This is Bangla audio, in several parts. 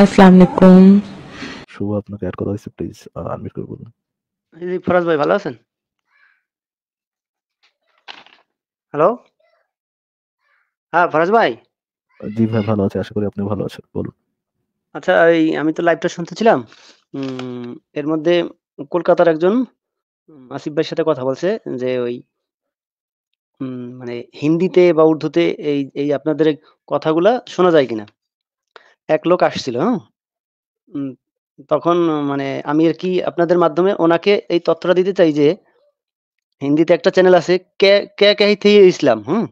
আসসালামু আলাইকুম শুভ আপনাকে প্লিজ আনমিউট করে বলুন ফরাজ ভাই ভালো আছেন হ্যালো হ্যাঁ ফরাজ ভাই জি ভাই ভালো আছি আশা করি আপনি ভালো আছেন বলুন আচ্ছা এই আমি তো লাইভটা শুনতেছিলাম এর মধ্যে কলকাতার একজন আসিফ ভাইয়ের সাথে কথা বলছে যে ওই মানে হিন্দিতে বা উর্দুতে এই এই আপনাদের কথাগুলা শোনা যায় কিনা এক লোক আসছিল হ্যাঁ তখন মানে আমি আর কি আপনাদের মাধ্যমে ওনাকে এই তথ্যটা দিতে চাই যে হিন্দিতে একটা চ্যানেল আছে কে কে কাহি ইসলাম হুম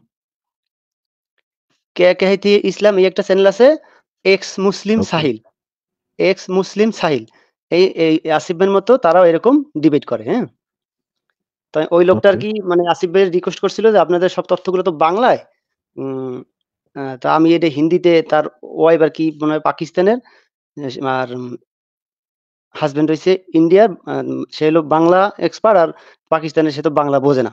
কে কাহি থিয়ে ইসলাম এই একটা চ্যানেল আছে ex Muslim Sahil ex Muslim Sahil এই এই আসিফের মতো তারাও এরকম ডিবেট করে হ্যাঁ তাই ওই লোকটা আর কি মানে আসিফ ভাই রিকোয়েস্ট করছিল যে আপনাদের সব তথ্যগুলো তো বাংলায় তো আমি এটা হিন্দিতে তার ওয়াইফ আর কি মনে হয় পাকিস্তানের আর হাজব্যান্ড হয়েছে ইন্ডিয়ার সে হলো বাংলা এক্সপার্ট আর পাকিস্তানের সে তো বাংলা বোঝে না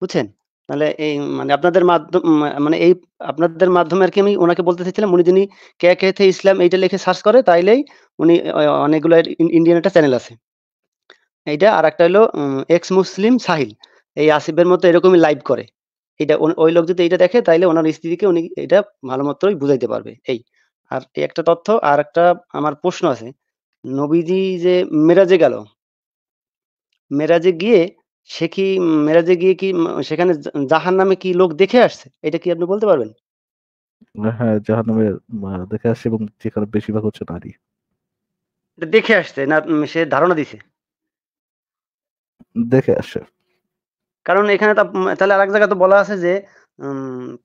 বুঝছেন তাহলে এই মানে আপনাদের মাধ্যম মানে এই আপনাদের মাধ্যমে আর কি আমি ওনাকে বলতে চাইছিলাম উনি যিনি কে কে থে ইসলাম এইটা লিখে সার্চ করে তাইলেই উনি অনেকগুলো ইন্ডিয়ান একটা চ্যানেল আছে এইটা আর একটা হলো এক্স মুসলিম সাহিল এই আসিফের মতো এরকমই লাইভ করে এটা ওই লোক যদি এটা দেখে তাইলে ওনার স্ত্রীকে উনি এটা ভালো মতোই বুঝাইতে পারবে এই আর একটা তথ্য আর একটা আমার প্রশ্ন আছে নবীজি যে মেরাজে গেল মেরাজে গিয়ে সে কি মেরাজে গিয়ে কি সেখানে জাহান নামে কি লোক দেখে আসছে এটা কি আপনি বলতে পারবেন হ্যাঁ জাহান নামে দেখে আসছে এবং যেখানে বেশিরভাগ হচ্ছে নারী দেখে আসছে না সে ধারণা দিছে দেখে আসছে কারণ এখানে তাহলে আরেক জায়গায় তো বলা আছে যে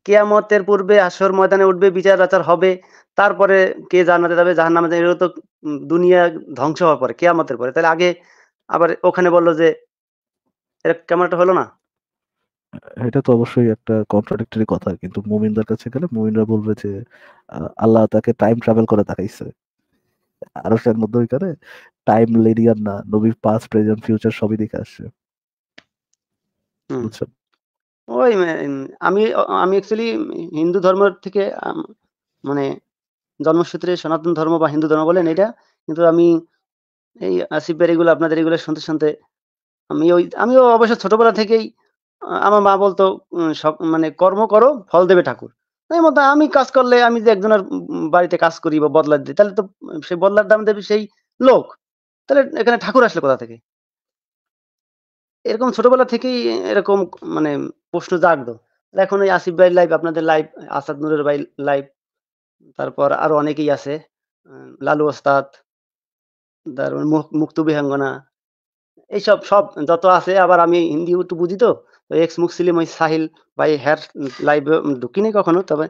কেয়ামতের পূর্বে আসর ময়দানে উঠবে বিচার আচার হবে তারপরে কে জানাতে যাবে জাহান নামে যাবে তো দুনিয়া ধ্বংস হওয়ার পরে কেয়ামতের পরে তাহলে আগে আবার ওখানে বললো যে এটা কেমন একটা হলো না এটা তো অবশ্যই একটা কন্ট্রাডিক্টরি কথা কিন্তু মুমিনদের কাছে গেলে মুমিনরা বলবে যে আল্লাহ তাকে টাইম ট্রাভেল করে দেখাইছে সে মধ্যে ওইখানে টাইম লেডিয়ার না নবী পাস্ট প্রেজেন্ট ফিউচার সবই দেখে আসছে ওই আমি আমি অ্যাকচুয়ালি হিন্দু ধর্ম থেকে মানে জন্মসূত্রে সনাতন ধর্ম বা হিন্দু ধর্ম বলেন এটা কিন্তু আমি এই আসিফের এগুলো আপনাদের এগুলো শুনতে শুনতে আমি ওই আমিও অবশ্য ছোটবেলা থেকেই আমার মা বলতো সব মানে কর্ম করো ফল দেবে ঠাকুর তাই মতো আমি কাজ করলে আমি যে একজনের বাড়িতে কাজ করি বা বদলা দিই তাহলে তো সেই বদলার দাম দেবে সেই লোক তাহলে এখানে ঠাকুর আসলে কোথা থেকে এরকম ছোটবেলা থেকেই এরকম মানে প্রশ্ন জাগতো এখন ওই আসিফ ভাই লাইভ আপনাদের লাইভ আসাদ নুরের ভাই লাইভ তারপর আরো অনেকেই আছে লালু ওস্তাদ তারপর মুক্ত বিহাঙ্গনা এইসব সব যত আছে আবার আমি হিন্দি একটু বুঝি তো এক্স মুসলিম ওই সাহিল ভাই হ্যার লাইভ ঢুকিনি কখনো তবে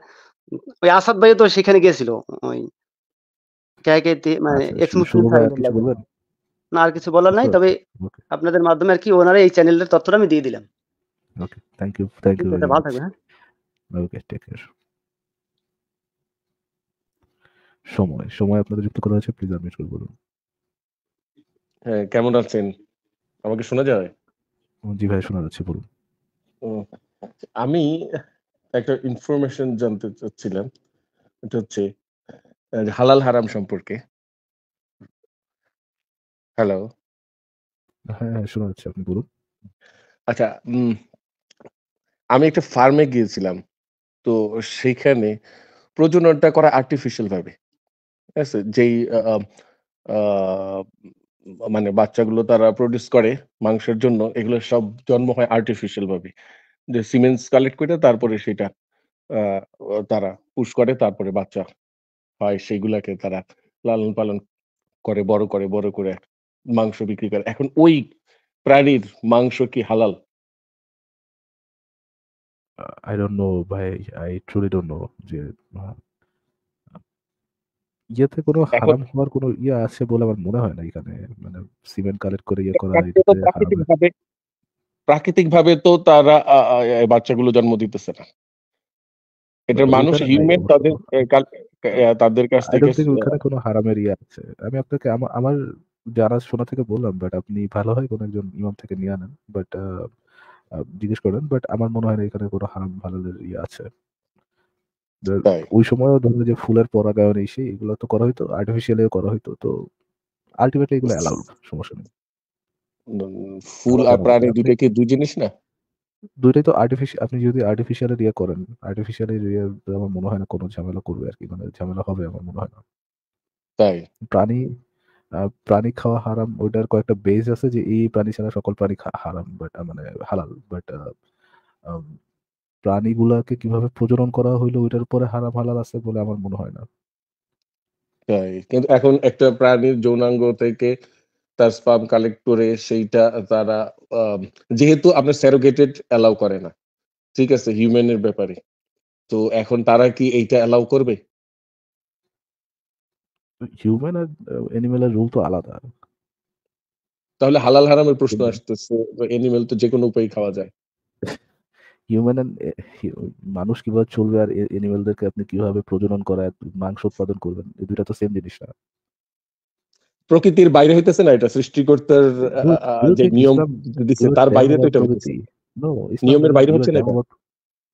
ওই আসাদ ভাই তো সেখানে গেছিল ওই কে কে মানে এক্স আচ্ছা, মুসলিম না আর কিছু বলার নাই তবে আপনাদের মাধ্যমে আর কি ওনারা এই চ্যানেলের তথ্যটা আমি দিয়ে দিলাম okay thank you thank you ভালো থাকবে হ্যাঁ ওকে টেক কেয়ার সময় সময় আপনাদের যুক্ত করা আছে প্লিজ আনমিউট করে বলুন হ্যাঁ কেমন আছেন আমাকে শোনা যায় জি ভাই শোনা যাচ্ছে বলুন আমি একটা ইনফরমেশন জানতে চাচ্ছিলাম এটা হচ্ছে হালাল হারাম সম্পর্কে হ্যালো। হ্যাঁ, শোনা যাচ্ছে। আপনি বলুন। আচ্ছা, আমি একটা ফার্মে গিয়েছিলাম। তো সেইখানে প্রজননটা করা আর্টিফিশিয়াল ভাবে। ঠিক আছে? যেই মানে বাচ্চাগুলো তারা প্রোডিউস করে মাংসের জন্য, এগুলো সব জন্ম হয় আর্টিফিশিয়াল ভাবে। যে সিমেন্স কালেক্ট করে তারপরে সেটা তারা পুশ করে তারপরে বাচ্চা হয়। সেগুলাকে তারা লালন-পালন করে, বড় করে, বড় করে মাংস বিক্রি করে এখন ওই প্রাণীর মাংস কি হালাল আই ডোন্ট নো ভাই আই ট্রুলি ডোন্ট নো যে ইয়েতে কোনো হারাম হওয়ার কোনো ইয়ে আছে বলে আমার মনে হয় না এখানে মানে সিমেন্ট কালেক্ট করে ইয়ে করা প্রাকৃতিক ভাবে তো তারা বাচ্চাগুলো জন্ম দিতেছে না এটা মানে মানুষ হিউম্যান তাদের তাদের কাছ থেকে কোনো হারামের ইয়ে আছে আমি আপনাকে আমার জানা শোনা থেকে বললাম বাট আপনি ভালো হয় কোনো একজন ইমাম থেকে নিয়ে আনেন বাট জিজ্ঞেস করেন বাট আমার মনে হয় না এখানে কোনো হারাম হালালের ইয়ে আছে ওই সময় ধরো যে ফুলের পরাগায়ন এসে এগুলো তো করা হইতো আর্টিফিশিয়ালি করা হইতো তো আলটিমেটলি এগুলো অ্যালাউড সমস্যা নেই ফুল আর প্রাণী দুটো কি দুই জিনিস না দুইটাই তো আর্টিফিশিয়াল আপনি যদি আর্টিফিশিয়াল ইয়ে করেন আর্টিফিশিয়ালি ইয়ে আমার মনে হয় না কোনো ঝামেলা করবে আর কি মানে ঝামেলা হবে আমার মনে হয় না তাই প্রাণী প্রাণী খাওয়া হারাম ওইটার কয়েকটা বেজ আছে যে এই প্রাণী ছাড়া সকল প্রাণী হারাম বাট মানে হালাল বাট প্রাণীগুলাকে কিভাবে প্রজনন করা হইলো ওইটার উপরে হারাম হালাল আছে বলে আমার মনে হয় না তাই কিন্তু এখন একটা প্রাণীর যৌনাঙ্গ থেকে তার স্পাম কালেক্ট করে সেইটা তারা যেহেতু আপনার স্যারোগেটেড অ্যালাউ করে না ঠিক আছে হিউম্যানের ব্যাপারে তো এখন তারা কি এইটা অ্যালাউ করবে হিউম্যান আর অ্যানিমেলের তো আলাদা তাহলে হালাল হারামের প্রশ্ন আসতেছে অ্যানিমেল তো যে কোনো উপায়ে খাওয়া যায় হিউম্যান মানুষ কিভাবে চলবে আর অ্যানিমেলদেরকে আপনি কিভাবে প্রজনন করা মাংস উৎপাদন করবেন এই দুটা তো সেম জিনিস না প্রকৃতির বাইরে হইতেছে না এটা সৃষ্টিকর্তার যে নিয়ম দিছে তার বাইরে তো এটা নিয়মের বাইরে হচ্ছে না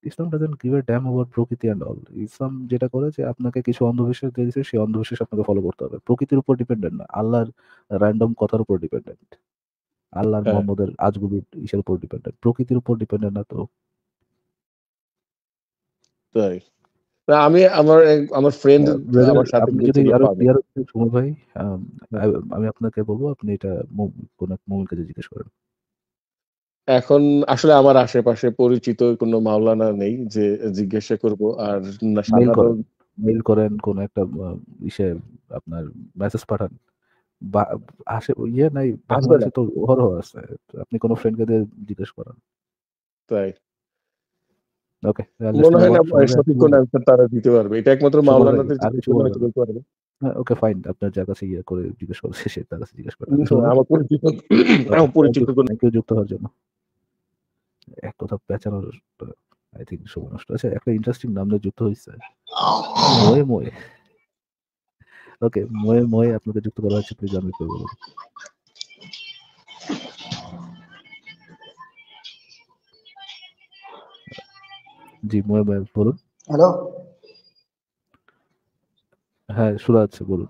Islam doesn't give a damn over প্রকৃতি অ্যান্ড অল ইসলাম যেটা করে যে আপনাকে কিছু অন্ধবিশ্বাস দিয়ে দিচ্ছে সেই অন্ধবিশ্বাস আপনাকে ফলো করতে হবে প্রকৃতির উপর ডিপেন্ডেন্ট না আল্লাহর র্যান্ডম কথার উপর ডিপেন্ডেন্ট আল্লাহর হ্যাঁ। মোহাম্মদের আজগুবির ইসের উপর ডিপেন্ডেন্ট প্রকৃতির উপর ডিপেন্ডেন্ট না তো তাই আমি আমার আমার ফ্রেন্ড হ্যাঁ, আমার সাথে যদি আরো ভাই আমি আপনাকে বলবো আপনি এটা কোন এক মোমেন্টকে জিজ্ঞেস করেন এখন আসলে আমার আশেপাশে পরিচিত কোনো মাওলানা নেই যে জিজ্ঞাসা করব আর মেল করেন কোন একটা ইসে আপনার মেসেজ পাঠান আসে ইয়ে নাই বাংলাদেশে তো আছে আপনি কোনো ফ্রেন্ডকে দিয়ে জিজ্ঞেস করেন তাই ওকে মনে হয় না সঠিক তারা দিতে পারবে এটা একমাত্র মাওলানাদের জিজ্ঞেস পারবে ওকে ফাইন হ্যাঁ, আপনার যার কাছে ইয়ে করে জিজ্ঞেস করছে তার কাছে জিজ্ঞেস আমার পরিচিত আমার পরিচিত কোনো যুক্ত হওয়ার জন্য এক কথা পেঁচানোর আই থিঙ্ক সময় নষ্ট আচ্ছা একটা ইন্টারেস্টিং নাম যুক্ত হয়েছে ময়ে ময়ে ওকে ময়ে ময়ে আপনাকে যুক্ত করা হয়েছে প্লিজ আমি করে বলুন জি ময়ে ময়ে বলুন হ্যালো হ্যাঁ শোনা যাচ্ছে বলুন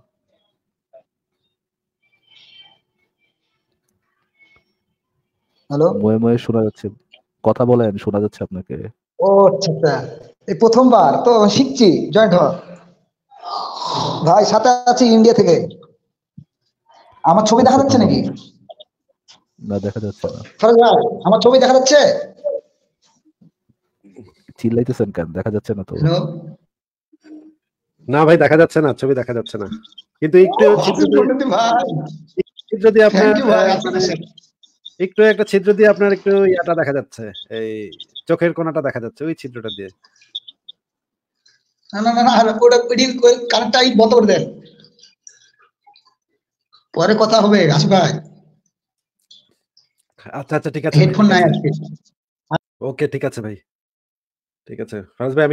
হ্যালো ময়ে ময়ে শোনা যাচ্ছে কথা বলেন শোনা যাচ্ছে আপনাকে ও আচ্ছা, আচ্ছা। এই প্রথমবার তো শিখছি জয়েন্ট হওয়া ভাই সাথে আছি ইন্ডিয়া থেকে আমার ছবি দেখা যাচ্ছে নাকি না দেখা যাচ্ছে না ফরাজ ভাই আমার ছবি দেখা যাচ্ছে চিল্লাইতেছেন কেন দেখা যাচ্ছে না তো না ভাই দেখা যাচ্ছে না ছবি দেখা যাচ্ছে না কিন্তু একটু যদি আপনার একটু একটা ছিদ্র দিয়ে আপনার একটু ইয়াটা দেখা যাচ্ছে এই চোখের কোনাটা দেখা যাচ্ছে ওই ছিদ্রটা দিয়ে না না না ওটা পিডিন কারেন্টটাই বন্ধ করে দেন পরে কথা হবে আসি ভাই আচ্ছা আচ্ছা ঠিক আছে হেডফোন নাই আজকে ওকে ঠিক আছে ভাই ঠিক আছে ফারাজ ভাই আমি